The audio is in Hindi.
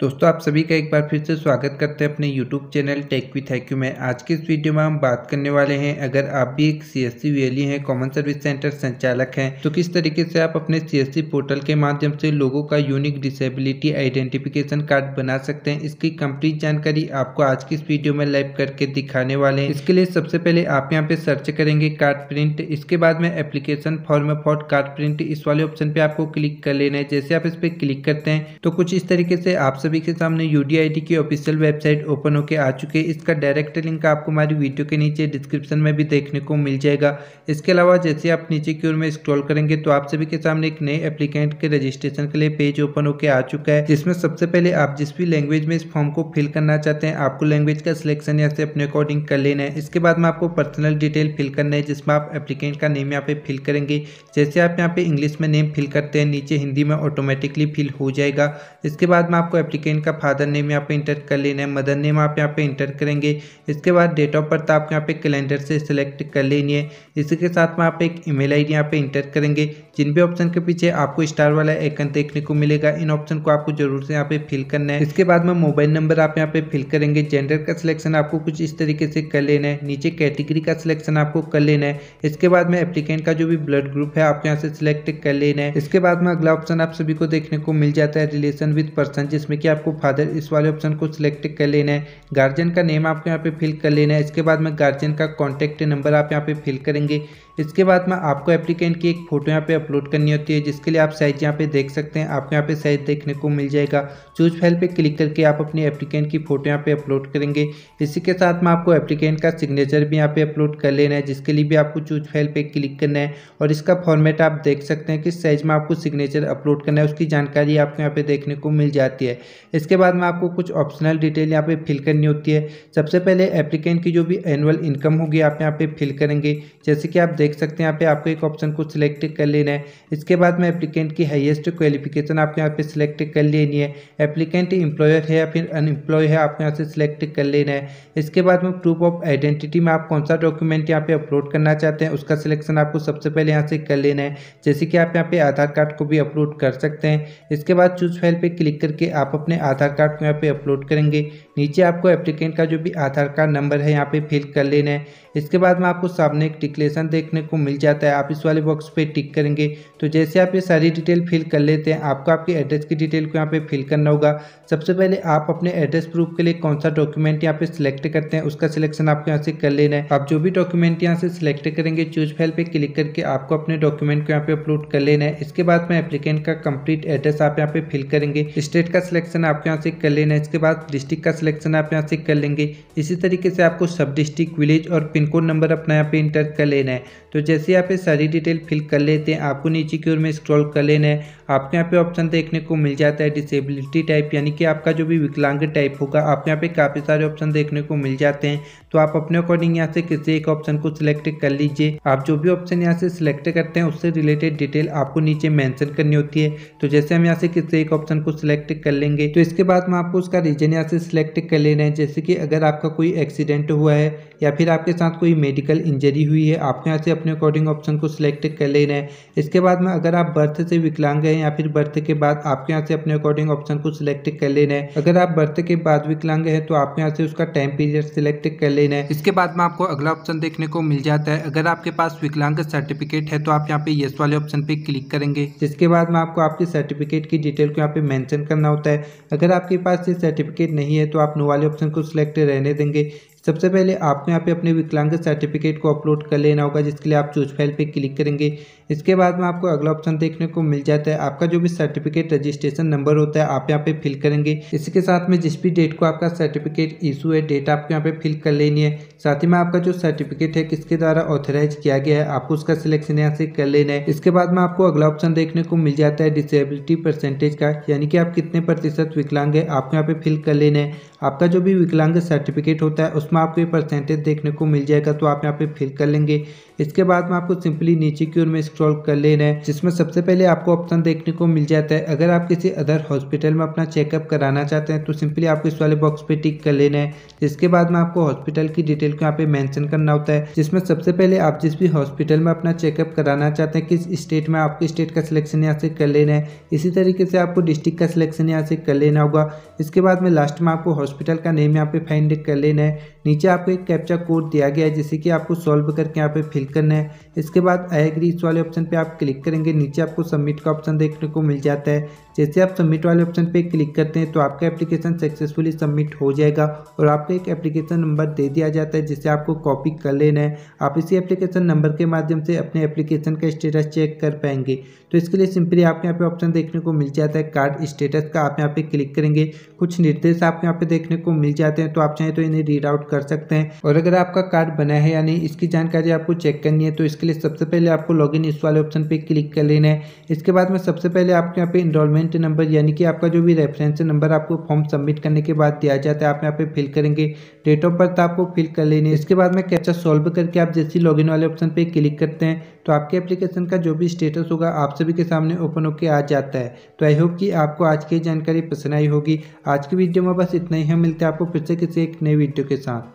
दोस्तों आप सभी का एक बार फिर से स्वागत करते हैं अपने YouTube चैनल टेक विथ हैक्यू में आज के इस वीडियो में हम बात करने वाले हैं अगर आप भी एक सी एस हैं कॉमन सर्विस सेंटर संचालक हैं तो किस तरीके से आप अपने सी पोर्टल के माध्यम से लोगों का यूनिक डिसेबिलिटी आइडेंटिफिकेशन कार्ड बना सकते हैं इसकी कम्प्लीट जानकारी आपको आज की इस वीडियो में लाइव करके दिखाने वाले हैं इसके लिए सबसे पहले आप यहाँ पे सर्च करेंगे कार्ड प्रिंट इसके बाद में application form for card print इस वाले ऑप्शन पे आपको क्लिक कर लेना है जैसे आप इस पर क्लिक करते हैं तो कुछ इस तरीके से आप सभी के सामने यू की ऑफिशियल वेबसाइट ओपन होकर आ चुकी है इसका डायरेक्ट लिंक आपको हमारी वीडियो के नीचे डिस्क्रिप्शन में भी देखने को मिल जाएगा इसके अलावा जैसे आप नीचे की ओर में स्क्रॉल करेंगे तो आप सभी के सामने एक नए एप्लीकेंट के रजिस्ट्रेशन के लिए पेज ओपन होकर आ चुका है जिसमें सबसे पहले आप जिस भी लैंग्वेज में इस फॉर्म को फिल करना चाहते हैं आपको लैंग्वेज का सिलेक्शन या अपने अकॉर्डिंग कर लेना है इसके बाद में आपको पर्सनल डिटेल फिल करना है जिसमें आप एप्लीकेंट का नेम यहाँ पे फिल करेंगे जैसे आप यहाँ पे इंग्लिश में नेम फिल करते हैं नीचे हिंदी में ऑटोमेटिकली फिल हो जाएगा इसके बाद में आपको एप्लीकेंट का फादर नेम यहाँ पे इंटर कर लेना है मदर नेम आप यहाँ पे इंटर करेंगे इसके बाद डेट ऑफ बर्थ आपको यहाँ पे कैलेंडर से सिलेक्ट कर लेनी है इसी के साथ में आप एक ईमेल आईडी यहाँ पे इंटर करेंगे जिन भी ऑप्शन के पीछे आपको स्टार वाला आइकन देखने को मिलेगा इन ऑप्शन को आपको जरूर से यहाँ पे फिल करना है इसके बाद में मोबाइल नंबर आप यहाँ पे फिल करेंगे जेंडर का सिलेक्शन आपको कुछ इस तरीके से कर लेना है नीचे कैटेगरी का सिलेक्शन आपको कर लेना है इसके बाद में एप्लीकेंट का जो भी ब्लड ग्रुप है आपको यहाँ से सिलेक्ट कर लेना है इसके बाद में अगला ऑप्शन आप सभी को देखने को मिल जाता है रिलेशन विद पर्सन जिसमें कि आपको फादर इस वाले ऑप्शन को सिलेक्ट कर लेना है गार्जियन का नेम आपको यहाँ पे फिल कर लेना है इसके बाद में गार्जियन का कॉन्टैक्ट नंबर आप यहाँ पे फिल करेंगे इसके बाद में आपको एप्लीकेंट की एक फ़ोटो यहाँ पे अपलोड करनी होती है जिसके लिए आप साइज यहाँ पे देख सकते हैं आपको यहाँ पे साइज देखने को मिल जाएगा चूज फाइल पे क्लिक करके आप अपने एप्लीकेंट की फ़ोटो यहाँ पे अपलोड करेंगे इसी के साथ में आपको एप्लीकेंट का सिग्नेचर भी यहाँ पे अपलोड कर लेना है जिसके लिए भी आपको चूज फाइल पर क्लिक करना है और इसका फॉर्मेट आप देख सकते हैं किस साइज़ में आपको सिग्नेचर अपलोड करना है उसकी जानकारी आपको यहाँ पे देखने को मिल जाती है इसके बाद में आपको कुछ ऑप्शनल डिटेल यहाँ पर फिल करनी होती है सबसे पहले एप्लीकेंट की जो भी एनुअल इनकम होगी आप यहाँ पे फिल करेंगे जैसे कि आप देख सकते हैं यहाँ पे आपको एक ऑप्शन को सिलेक्ट कर लेना है इसके बाद में एप्लीकेंट की हाईएस्ट क्वालिफिकेशन आपको यहाँ पे सिलेक्ट कर लेनी है एप्लीकेंट इंप्लॉयर है या फिर अनएम्प्लॉय है आपको यहाँ से सिलेक्ट कर लेना है इसके बाद में प्रूफ ऑफ आइडेंटिटी में आप कौन सा डॉक्यूमेंट यहाँ पे अपलोड करना चाहते हैं उसका सिलेक्शन आपको सबसे पहले यहाँ से कर लेना है जैसे कि आप यहाँ पे आधार कार्ड को भी अपलोड कर सकते हैं इसके बाद चूज फाइल पर क्लिक करके आप अपने आधार कार्ड को यहाँ पे अपलोड करेंगे नीचे आपको एप्लीकेंट का जो भी आधार कार्ड नंबर है यहाँ पे फिल कर लेना है इसके बाद में आपको सामने एक डिक्लेशन देख देखने को मिल जाता है आप इस वाले बॉक्स पे टिक करेंगे तो जैसे आप ये सारी डिटेल फिल कर लेते हैं आपको आपके एड्रेस की डिटेल को यहाँ पे फिल करना होगा सबसे पहले आप अपने एड्रेस प्रूफ के लिए कौन सा डॉक्यूमेंट यहाँ पे सिलेक्ट करते हैं उसका सिलेक्शन आपको यहाँ से कर लेना है आप जो भी डॉक्यूमेंट यहाँ से सिलेक्ट करेंगे चूज फाइल पे क्लिक करके आपको अपने डॉक्यूमेंट को यहाँ पे अपलोड कर लेना है इसके बाद में एप्लीकेंट का कंप्लीट एड्रेस आप यहाँ पे फिल करेंगे स्टेट का सिलेक्शन आपको यहाँ से कर लेना है इसके बाद डिस्ट्रिक्ट का सिलेक्शन आप यहाँ से कर लेंगे इसी तरीके से आपको सब डिस्ट्रिक्ट विलेज और पिन कोड नंबर अपना यहाँ पे इंटर कर लेना है तो जैसे आप ये सारी डिटेल फिल कर लेते हैं आपको नीचे की ओर में स्क्रॉल कर लेना है आपको यहाँ पे ऑप्शन देखने को मिल जाता है डिसेबिलिटी टाइप यानी कि आपका जो भी विकलांग टाइप होगा आपके यहाँ पे काफ़ी सारे ऑप्शन देखने को मिल जाते हैं तो आप अपने अकॉर्डिंग यहाँ से किसी एक ऑप्शन को सिलेक्ट कर लीजिए आप जो भी ऑप्शन यहाँ से सिलेक्ट करते हैं उससे रिलेटेड डिटेल आपको नीचे मैंसन करनी होती है तो जैसे हम यहाँ से किसी एक ऑप्शन को सिलेक्ट कर लेंगे तो इसके बाद में आपको उसका रीजन यहाँ से सिलेक्ट कर लेना है जैसे कि अगर आपका कोई एक्सीडेंट हुआ है या फिर आपके साथ कोई मेडिकल इंजरी हुई है आपके यहाँ से अपने अकॉर्डिंग ऑप्शन को सिलेक्ट कर ले रहे हैं इसके बाद में अगर आप बर्थ से विकलांग हैं या फिर बर्थ के बाद आपके यहाँ से अपने अकॉर्डिंग ऑप्शन को सिलेक्ट कर ले रहे हैं अगर आप बर्थ के बाद विकलांग हैं तो आपके यहाँ से उसका टाइम पीरियड सिलेक्ट कर ले रहे हैं इसके बाद में आपको अगला ऑप्शन देखने को मिल जाता है अगर आपके पास विकलांग सर्टिफिकेट है तो आप यहाँ पे येस वाले ऑप्शन पे क्लिक करेंगे जिसके बाद में आपको आपके सर्टिफिकेट की डिटेल को यहाँ पे मैंशन करना होता है अगर आपके पास ये सर्टिफिकेट नहीं है तो आप नो वाले ऑप्शन को सिलेक्ट रहने देंगे सबसे पहले आपको यहाँ पे अपने विकलांग सर्टिफिकेट को अपलोड कर लेना होगा जिसके लिए आप चूज फाइल पे क्लिक करेंगे इसके बाद में आपको अगला ऑप्शन देखने को मिल जाता है आपका जो भी सर्टिफिकेट रजिस्ट्रेशन नंबर होता है आप यहाँ पे फिल करेंगे इसके साथ में जिस भी डेट को आपका सर्टिफिकेट इशू है डेट आपको यहाँ पे फिल कर लेनी है साथ ही में आपका जो सर्टिफिकेट है किसके द्वारा ऑथराइज किया गया है आपको उसका सिलेक्शन यहाँ से कर लेना है इसके बाद में आपको अगला ऑप्शन देखने को मिल जाता है डिसेबिलिटी परसेंटेज का यानी कि आप कितने प्रतिशत विकलांग है आपको यहाँ पे फिल कर लेना है आपका जो भी विकलांग सर्टिफिकेट होता है उसमें आपको ये परसेंटेज देखने को मिल जाएगा तो आप यहाँ पे फिल कर लेंगे इसके बाद में आपको सिंपली नीचे की ओर में इंस्टॉल कर लेना है जिसमें सबसे पहले आपको ऑप्शन देखने को मिल जाता है अगर आप किसी अदर हॉस्पिटल में अपना चेकअप कराना चाहते हैं तो सिंपली आपको इस वाले बॉक्स पे टिक कर लेना है जिसके बाद में आपको हॉस्पिटल की डिटेल को यहाँ पे मैंशन करना होता है जिसमें सबसे पहले आप जिस भी हॉस्पिटल में अपना चेकअप कराना चाहते हैं किस स्टेट में आपके स्टेट का सिलेक्शन यहाँ से कर लेना है इसी तरीके से आपको डिस्ट्रिक्ट का सिलेक्शन यहाँ से कर लेना होगा इसके बाद में लास्ट में आपको हॉस्पिटल का नेम यहाँ पे फाइंड कर लेना है नीचे आपको एक कैप्चा कोड दिया गया है जिसे कि आपको सॉल्व करके यहाँ पे फिल करना है इसके बाद आई एग्री इस वाले ऑप्शन पे आप क्लिक करेंगे नीचे आपको सबमिट का ऑप्शन देखने को मिल जाता है जैसे आप सबमिट वाले ऑप्शन पे क्लिक करते हैं तो आपका एप्लीकेशन सक्सेसफुली सबमिट हो जाएगा और आपका एक एप्लीकेशन नंबर दे दिया जाता है जिसे आपको कॉपी कर लेना है आप इसी एप्लीकेशन नंबर के माध्यम से अपने एप्लीकेशन का स्टेटस चेक कर पाएंगे तो इसके लिए सिंपली आपके यहाँ पे ऑप्शन देखने को मिल जाता है कार्ड स्टेटस का आप यहाँ पे क्लिक करेंगे कुछ निर्देश आपके यहाँ पे देखने को मिल जाते हैं तो आप चाहें तो इन्हें रीड आउट कर सकते हैं और अगर आपका कार्ड बना है या नहीं इसकी जानकारी आपको चेक करनी है तो इसके लिए सबसे पहले आपको लॉग इन इस वाले ऑप्शन पे क्लिक कर लेना है इसके बाद में सबसे पहले आपके यहाँ पे इनरोलमेंट नंबर यानी कि आपका जो भी रेफरेंस नंबर आपको फॉर्म सबमिट करने के बाद दिया जाता है आप यहाँ पे फिल करेंगे डेट ऑफ बर्थ आपको फिल कर लेने इसके बाद में कैप्चा सॉल्व करके आप जैसे इन वाले ऑप्शन पर क्लिक करते हैं तो आपके एप्लीकेशन का जो भी स्टेटस होगा आप सभी के सामने ओपन होकर आ जाता है तो आई होप कि आपको आज की जानकारी पसंद आई होगी आज की वीडियो में बस इतना ही है मिलते हैं आपको फिर से किसी एक नई वीडियो के साथ